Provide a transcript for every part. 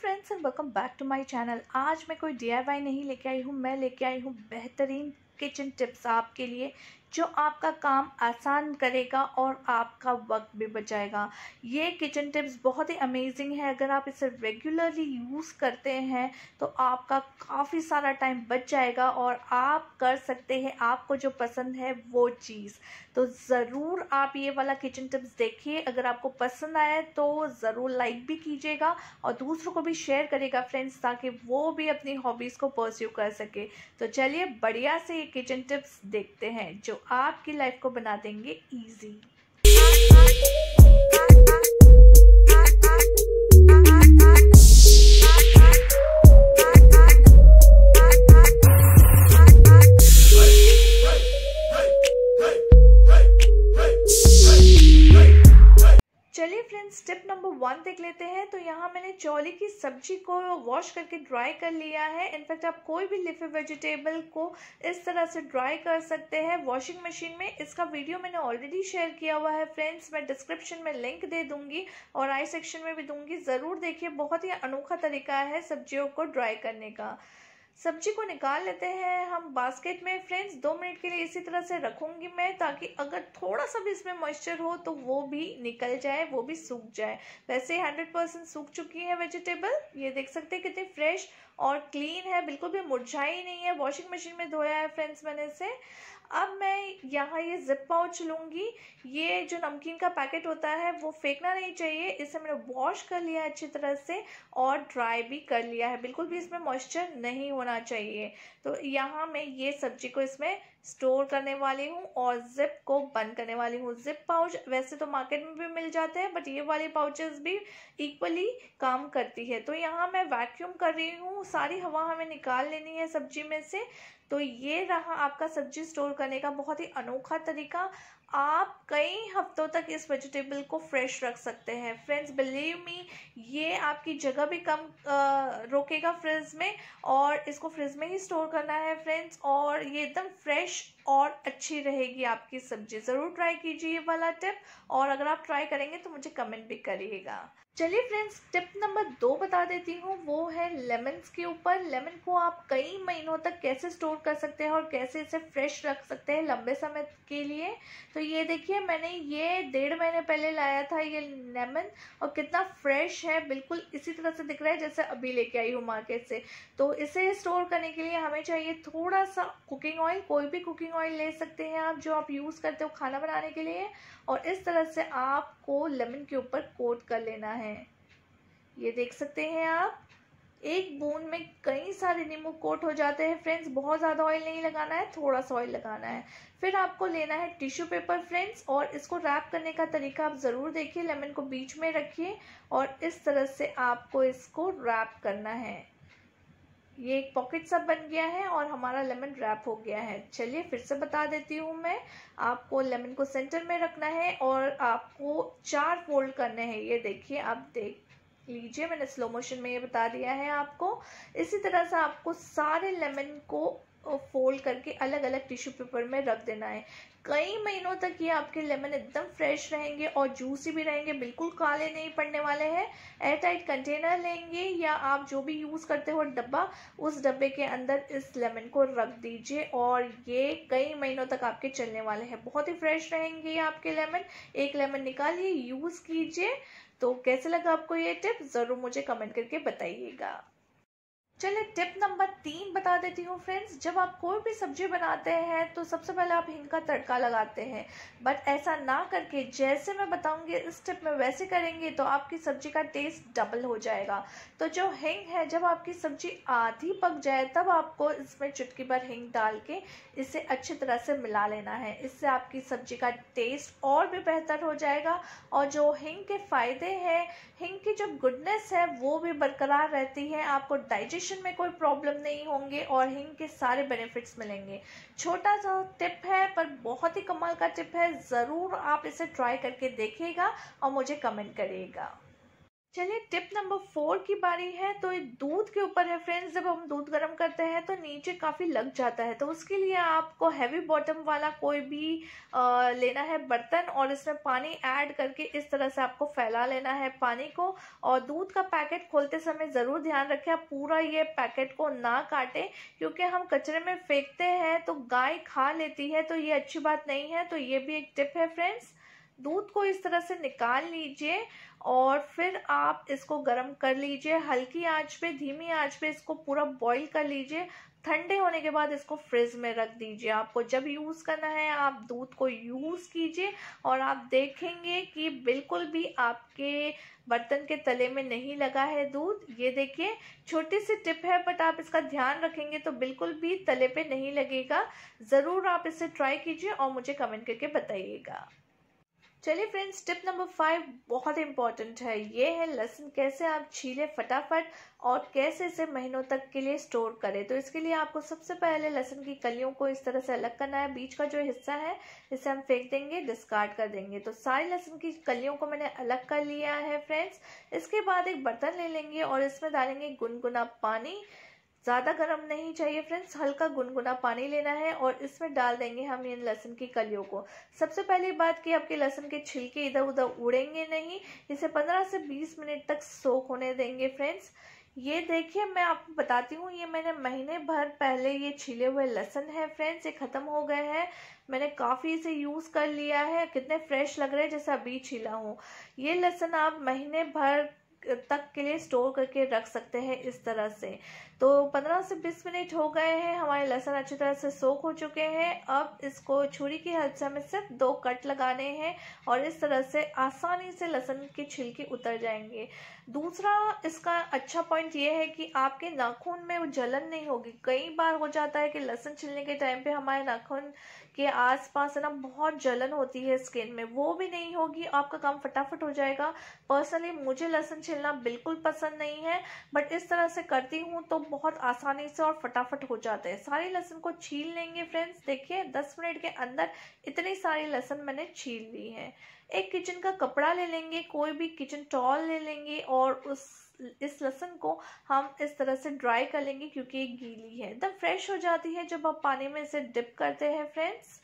friends and welcome back to my channel आज मैं कोई डी नहीं लेके आई हूँ मैं लेके आई हूँ बेहतरीन किचन टिप्स आपके लिए जो आपका काम आसान करेगा और आपका वक्त भी बचाएगा ये किचन टिप्स बहुत ही अमेजिंग है अगर आप इसे रेगुलरली यूज़ करते हैं तो आपका काफ़ी सारा टाइम बच जाएगा और आप कर सकते हैं आपको जो पसंद है वो चीज़ तो ज़रूर आप ये वाला किचन टिप्स देखिए अगर आपको पसंद आए तो ज़रूर लाइक भी कीजिएगा और दूसरों को भी शेयर करेगा फ्रेंड्स ताकि वो भी अपनी हॉबीज़ को परस्यू कर सके तो चलिए बढ़िया से ये किचन टिप्स देखते हैं जो आपकी लाइफ को बना देंगे ईजी यहाँ मैंने चौली की सब्जी को वॉश करके ड्राई कर लिया है इनफैक्ट आप कोई भी लिफे वेजिटेबल को इस तरह से ड्राई कर सकते हैं वॉशिंग मशीन में इसका वीडियो मैंने ऑलरेडी शेयर किया हुआ है फ्रेंड्स मैं डिस्क्रिप्शन में लिंक दे दूंगी और आई सेक्शन में भी दूंगी ज़रूर देखिए बहुत ही अनोखा तरीका है सब्जियों को ड्राई करने का सब्जी को निकाल लेते हैं हम बास्केट में फ्रेंड्स दो मिनट के लिए इसी तरह से रखूंगी मैं ताकि अगर थोड़ा सा भी इसमें मॉइस्चर हो तो वो भी निकल जाए वो भी सूख जाए वैसे हंड्रेड परसेंट सूख चुकी है वेजिटेबल ये देख सकते हैं कितनी फ्रेश और क्लीन है बिल्कुल भी मुरझा ही नहीं है वॉशिंग मशीन में धोया है फ्रेंड्स मैंने इसे अब मैं यहाँ ये जिप पाउच लूँगी ये जो नमकीन का पैकेट होता है वो फेंकना नहीं चाहिए इसे मैंने वॉश कर लिया है अच्छी तरह से और ड्राई भी कर लिया है बिल्कुल भी इसमें मॉइस्चर नहीं होना चाहिए तो यहाँ मैं ये सब्जी को इसमें स्टोर करने वाली हूँ और जिप को बंद करने वाली हूँ जिप पाउच वैसे तो मार्केट में भी मिल जाते हैं बट ये वाले पाउचेस भी इक्वली काम करती है तो यहाँ मैं वैक्यूम कर रही हूँ सारी हवा हमें निकाल लेनी है सब्जी में से तो ये रहा आपका सब्जी स्टोर करने का बहुत ही अनोखा तरीका आप कई हफ्तों तक इस वेजिटेबल को फ्रेश रख सकते हैं फ्रेंड्स बिलीव मी ये आपकी जगह भी कम रोकेगा फ्रिज में और इसको फ्रिज में ही स्टोर करना है फ्रेंड्स और ये एकदम फ्रेश और अच्छी रहेगी आपकी सब्जी ज़रूर ट्राई कीजिए ये वाला टिप और अगर आप ट्राई करेंगे तो मुझे कमेंट भी करिएगा चलिए फ्रेंड्स टिप नंबर दो बता देती हूँ वो है लेमन्स के ऊपर लेमन को आप कई महीनों तक कैसे स्टोर कर सकते हैं और कैसे इसे फ्रेश रख सकते हैं लंबे समय के लिए तो ये देखिए मैंने ये डेढ़ महीने पहले लाया था ये लेमन और कितना फ्रेश है बिल्कुल इसी तरह से दिख रहा है जैसे अभी लेके आई हूँ मार्केट से तो इसे स्टोर करने के लिए हमें चाहिए थोड़ा सा कुकिंग ऑयल कोई भी कुकिंग कुकिंग ऑयल ले सकते हैं आप जो आप यूज़ करते हो खाना बनाने के लिए और इस तरह से आपको लेमन के ऊपर कोट कर लेना है ये देख सकते हैं आप एक बूंद में कई सारे नींबू कोट हो जाते हैं फ्रेंड्स बहुत ज़्यादा ऑयल नहीं लगाना है थोड़ा सा ऑयल लगाना है फिर आपको लेना है टिश्यू पेपर फ्रेंड्स और इसको रैप करने का तरीका आप ज़रूर देखिए लेमन को बीच में रखिए और इस तरह से आपको इसको रैप करना है ये एक पॉकेट सब बन गया है और हमारा लेमन रैप हो गया है चलिए फिर से बता देती हूँ मैं आपको लेमन को सेंटर में रखना है और आपको चार फोल्ड करने हैं ये देखिए आप देख लीजिए मैंने स्लो मोशन में ये बता दिया है आपको इसी तरह से आपको सारे लेमन को फोल्ड करके अलग अलग टिश्यू पेपर में रख देना है कई महीनों तक ये आपके लेमन एकदम फ्रेश रहेंगे और जूसी भी रहेंगे बिल्कुल काले नहीं पड़ने वाले हैं एयर टाइट कंटेनर लेंगे या आप जो भी यूज़ करते हो डब्बा उस डब्बे के अंदर इस लेमन को रख दीजिए और ये कई महीनों तक आपके चलने वाले हैं बहुत ही फ्रेश रहेंगे ये आपके लेमन एक लेमन निकालिए यूज़ कीजिए तो कैसे लगा आपको ये टिप ज़रूर मुझे कमेंट करके बताइएगा चलिए टिप नंबर तीन बता देती हूँ फ्रेंड्स जब आप कोई भी सब्जी बनाते हैं तो सबसे पहले आप हिंग का तड़का लगाते हैं बट ऐसा ना करके जैसे मैं बताऊंगी इस टिप में वैसे करेंगे तो आपकी सब्जी का टेस्ट डबल हो जाएगा तो जो हिंग है जब आपकी सब्जी आधी पक जाए तब आपको इसमें चुटकी भर हिंग डाल के इसे अच्छी तरह से मिला लेना है इससे आपकी सब्जी का टेस्ट और भी बेहतर हो जाएगा और जो हिंग के फ़ायदे हैं हिंग की जो गुडनेस है वो भी बरकरार रहती है आपको डाइजेशन डाइजेशन में कोई प्रॉब्लम नहीं होंगे और हिंग के सारे बेनिफिट्स मिलेंगे छोटा सा टिप है पर बहुत ही कमाल का टिप है ज़रूर आप इसे ट्राई करके देखिएगा और मुझे कमेंट करिएगा चलिए टिप नंबर फोर की बारी है तो दूध के ऊपर है फ्रेंड्स जब हम दूध गर्म करते हैं तो नीचे काफ़ी लग जाता है तो उसके लिए आपको हैवी बॉटम वाला कोई भी आ, लेना है बर्तन और इसमें पानी ऐड करके इस तरह से आपको फैला लेना है पानी को और दूध का पैकेट खोलते समय ज़रूर ध्यान रखें आप पूरा ये पैकेट को ना काटें क्योंकि हम कचरे में फेंकते हैं तो गाय खा लेती है तो ये अच्छी बात नहीं है तो ये भी एक टिप है फ्रेंड्स दूध को इस तरह से निकाल लीजिए और फिर आप इसको गर्म कर लीजिए हल्की आंच पे धीमी आंच पे इसको पूरा बॉईल कर लीजिए ठंडे होने के बाद इसको फ्रिज में रख दीजिए आपको जब यूज़ करना है आप दूध को यूज़ कीजिए और आप देखेंगे कि बिल्कुल भी आपके बर्तन के तले में नहीं लगा है दूध ये देखिए छोटी सी टिप है बट आप इसका ध्यान रखेंगे तो बिल्कुल भी तले पे नहीं लगेगा ज़रूर आप इसे ट्राई कीजिए और मुझे कमेंट करके बताइएगा चलिए फ्रेंड्स टिप नंबर फाइव बहुत इंपॉर्टेंट है ये है लहसुन कैसे आप छीले फटाफट और कैसे इसे महीनों तक के लिए स्टोर करें तो इसके लिए आपको सबसे पहले लहसुन की कलियों को इस तरह से अलग करना है बीच का जो हिस्सा है इसे हम फेंक देंगे डिस्कार्ड कर देंगे तो सारी लहसुन की कलियों को मैंने अलग कर लिया है फ्रेंड्स इसके बाद एक बर्तन ले लेंगे और इसमें डालेंगे गुनगुना पानी ज़्यादा गर्म नहीं चाहिए फ्रेंड्स हल्का गुनगुना पानी लेना है और इसमें डाल देंगे हम इन लहसुन की कलियों को सबसे पहली बात कि आपके लहसुन के छिलके इधर उधर उड़ेंगे नहीं इसे 15 से 20 मिनट तक सोख होने देंगे फ्रेंड्स ये देखिए मैं आपको बताती हूँ ये मैंने महीने भर पहले ये छिले हुए लहसुन है फ्रेंड्स ये ख़त्म हो गए हैं मैंने काफ़ी इसे यूज़ कर लिया है कितने फ्रेश लग रहे हैं जैसे अभी छिला हूँ ये लहसुन आप महीने भर तक के लिए स्टोर करके रख सकते हैं इस तरह से तो 15 से 20 मिनट हो गए हैं हमारे लहसन अच्छी तरह से सोख हो चुके हैं अब इसको छुरी की हेल्प से हमें सिर्फ दो कट लगाने हैं और इस तरह से आसानी से लहसन के छिलके उतर जाएंगे दूसरा इसका अच्छा पॉइंट ये है कि आपके नाखून में वो जलन नहीं होगी कई बार हो जाता है कि लहसन छिलने के टाइम पे हमारे नाखून के आसपास है ना बहुत जलन होती है स्किन में वो भी नहीं होगी आपका काम फटाफट हो जाएगा पर्सनली मुझे लहसन छिलना बिल्कुल पसंद नहीं है बट इस तरह से करती हूँ तो बहुत आसानी से और फटाफट हो जाते हैं सारी लहसुन को छील लेंगे फ्रेंड्स देखिए दस मिनट के अंदर इतनी सारी लहसुन मैंने छील ली है एक किचन का कपड़ा ले लेंगे कोई भी किचन टॉल ले लेंगे और उस इस लहसुन को हम इस तरह से ड्राई कर लेंगे क्योंकि ये गीली है एकदम फ्रेश हो जाती है जब आप पानी में इसे डिप करते हैं फ्रेंड्स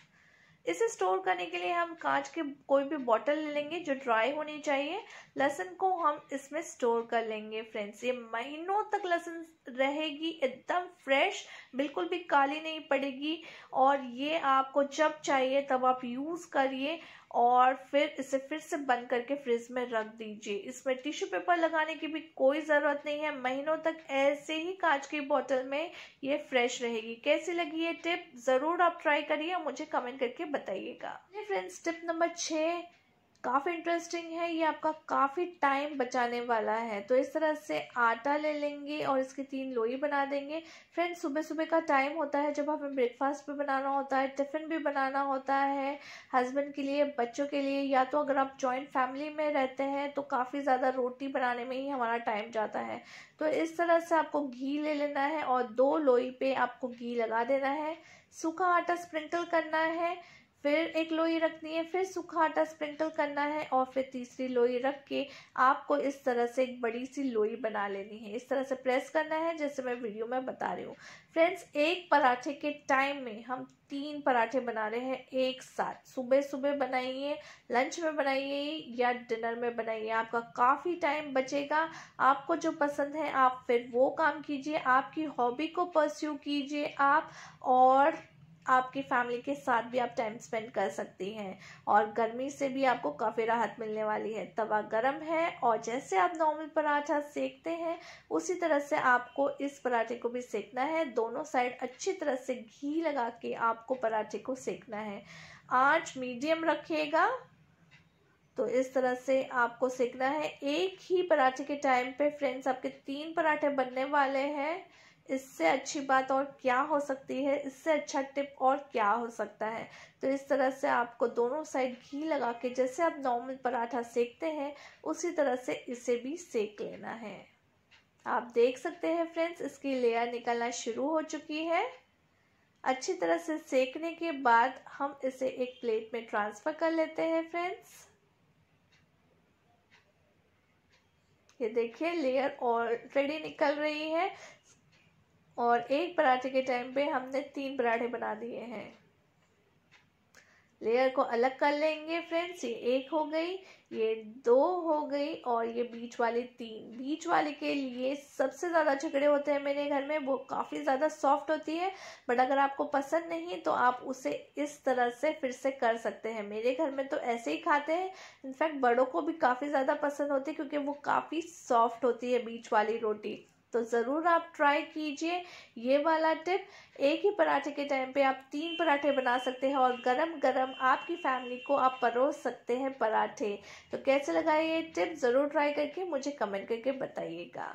इसे स्टोर करने के लिए हम कांच के कोई भी बॉटल ले लेंगे जो ड्राई होनी चाहिए लहसुन को हम इसमें स्टोर कर लेंगे फ्रेंड्स ये महीनों तक लहसुन रहेगी एकदम फ्रेश बिल्कुल भी काली नहीं पड़ेगी और ये आपको जब चाहिए तब आप यूज़ करिए और फिर इसे फिर से बंद करके फ्रिज में रख दीजिए इसमें टिश्यू पेपर लगाने की भी कोई ज़रूरत नहीं है महीनों तक ऐसे ही कांच की बोतल में ये फ्रेश रहेगी कैसी लगी ये टिप ज़रूर आप ट्राई करिए और मुझे कमेंट करके बताइएगा फ्रेंड्स टिप नंबर छः काफ़ी इंटरेस्टिंग है ये आपका काफ़ी टाइम बचाने वाला है तो इस तरह से आटा ले लेंगे और इसकी तीन लोई बना देंगे फ्रेंड्स सुबह सुबह का टाइम होता है जब हमें ब्रेकफास्ट भी बनाना होता है टिफ़िन भी बनाना होता है हस्बैंड के लिए बच्चों के लिए या तो अगर आप जॉइंट फैमिली में रहते हैं तो काफ़ी ज़्यादा रोटी बनाने में ही हमारा टाइम जाता है तो इस तरह से आपको घी ले लेना है और दो लोई पे आपको घी लगा देना है सूखा आटा स्प्रिंकल करना है फिर एक लोई रखनी है फिर सूखा आटा स्प्रिंकल करना है और फिर तीसरी लोई रख के आपको इस तरह से एक बड़ी सी लोई बना लेनी है इस तरह से प्रेस करना है जैसे मैं वीडियो में बता रही हूँ फ्रेंड्स एक पराठे के टाइम में हम तीन पराठे बना रहे हैं एक साथ सुबह सुबह बनाइए लंच में बनाइए या डिनर में बनाइए आपका काफ़ी टाइम बचेगा आपको जो पसंद है आप फिर वो काम कीजिए आपकी हॉबी को परस्यू कीजिए आप और आपकी फैमिली के साथ भी आप टाइम स्पेंड कर सकती हैं और गर्मी से भी आपको काफ़ी राहत मिलने वाली है तवा गर्म है और जैसे आप नॉर्मल पराठा सेकते हैं उसी तरह से आपको इस पराठे को भी सेकना है दोनों साइड अच्छी तरह से घी लगा के आपको पराठे को सेकना है आँच मीडियम रखिएगा तो इस तरह से आपको सीखना है एक ही पराठे के टाइम पे फ्रेंड्स आपके तीन पराठे बनने वाले हैं इससे अच्छी बात और क्या हो सकती है इससे अच्छा टिप और क्या हो सकता है तो इस तरह से आपको दोनों साइड घी लगा के जैसे आप नॉर्मल पराठा सेकते हैं उसी तरह से इसे भी सेक लेना है आप देख सकते हैं फ्रेंड्स इसकी लेयर निकलना शुरू हो चुकी है अच्छी तरह से सेकने के बाद हम इसे एक प्लेट में ट्रांसफ़र कर लेते हैं फ्रेंड्स ये देखिए लेयर ऑलरेडी निकल रही है और एक पराठे के टाइम पे हमने तीन पराठे बना दिए हैं लेयर को अलग कर लेंगे फ्रेंड्स ये एक हो गई ये दो हो गई और ये बीच वाले तीन बीच वाले के लिए सबसे ज़्यादा झगड़े होते हैं मेरे घर में वो काफ़ी ज़्यादा सॉफ्ट होती है बट अगर आपको पसंद नहीं तो आप उसे इस तरह से फिर से कर सकते हैं मेरे घर में तो ऐसे ही खाते हैं इनफैक्ट बड़ों को भी काफ़ी ज़्यादा पसंद होती है क्योंकि वो काफ़ी सॉफ्ट होती है बीच वाली रोटी तो ज़रूर आप ट्राई कीजिए ये वाला टिप एक ही पराठे के टाइम पे आप तीन पराठे बना सकते हैं और गरम गरम आपकी फैमिली को आप परोस सकते हैं पराठे तो कैसे लगा ये टिप ज़रूर ट्राई करके मुझे कमेंट करके बताइएगा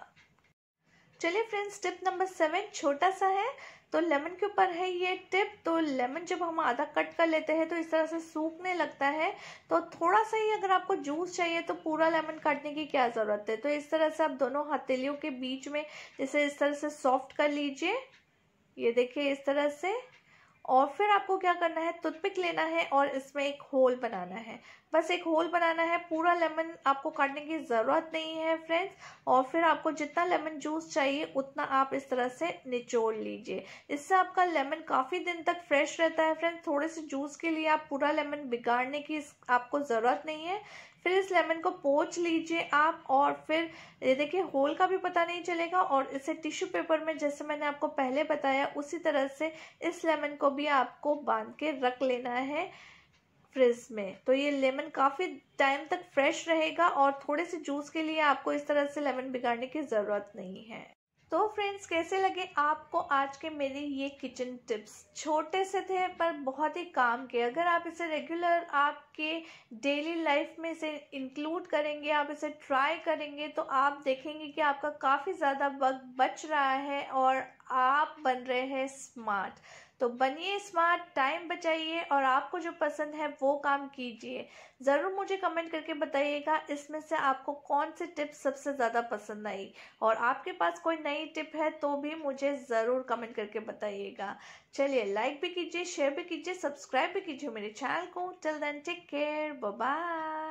चलिए फ्रेंड्स टिप नंबर सेवन छोटा सा है तो लेमन के ऊपर है ये टिप तो लेमन जब हम आधा कट कर लेते हैं तो इस तरह से सूखने लगता है तो थोड़ा सा ही अगर आपको जूस चाहिए तो पूरा लेमन काटने की क्या ज़रूरत है तो इस तरह से आप दोनों हथेलियों के बीच में जैसे इस तरह से सॉफ्ट कर लीजिए ये देखिए इस तरह से और फिर आपको क्या करना है टूथपिक लेना है और इसमें एक होल बनाना है बस एक होल बनाना है पूरा लेमन आपको काटने की ज़रूरत नहीं है फ्रेंड्स और फिर आपको जितना लेमन जूस चाहिए उतना आप इस तरह से निचोड़ लीजिए इससे आपका लेमन काफ़ी दिन तक फ्रेश रहता है फ्रेंड्स थोड़े से जूस के लिए आप पूरा लेमन बिगाड़ने की आपको ज़रूरत नहीं है फिर इस लेमन को पोच लीजिए आप और फिर ये देखिए होल का भी पता नहीं चलेगा और इसे टिश्यू पेपर में जैसे मैंने आपको पहले बताया उसी तरह से इस लेमन को भी आपको बांध के रख लेना है फ्रिज में तो ये लेमन काफ़ी टाइम तक फ्रेश रहेगा और थोड़े से जूस के लिए आपको इस तरह से लेमन बिगाड़ने की ज़रूरत नहीं है तो फ्रेंड्स कैसे लगे आपको आज के मेरे ये किचन टिप्स छोटे से थे पर बहुत ही काम के अगर आप इसे रेगुलर आपके डेली लाइफ में इसे इंक्लूड करेंगे आप इसे ट्राई करेंगे तो आप देखेंगे कि आपका काफ़ी ज़्यादा वक्त बच रहा है और आप बन रहे हैं स्मार्ट तो बनिए स्मार्ट टाइम बचाइए और आपको जो पसंद है वो काम कीजिए ज़रूर मुझे कमेंट करके बताइएगा इसमें से आपको कौन सी टिप सबसे ज़्यादा पसंद आई और आपके पास कोई नई टिप है तो भी मुझे ज़रूर कमेंट करके बताइएगा चलिए लाइक भी कीजिए शेयर भी कीजिए सब्सक्राइब भी कीजिए मेरे चैनल को till then take care bye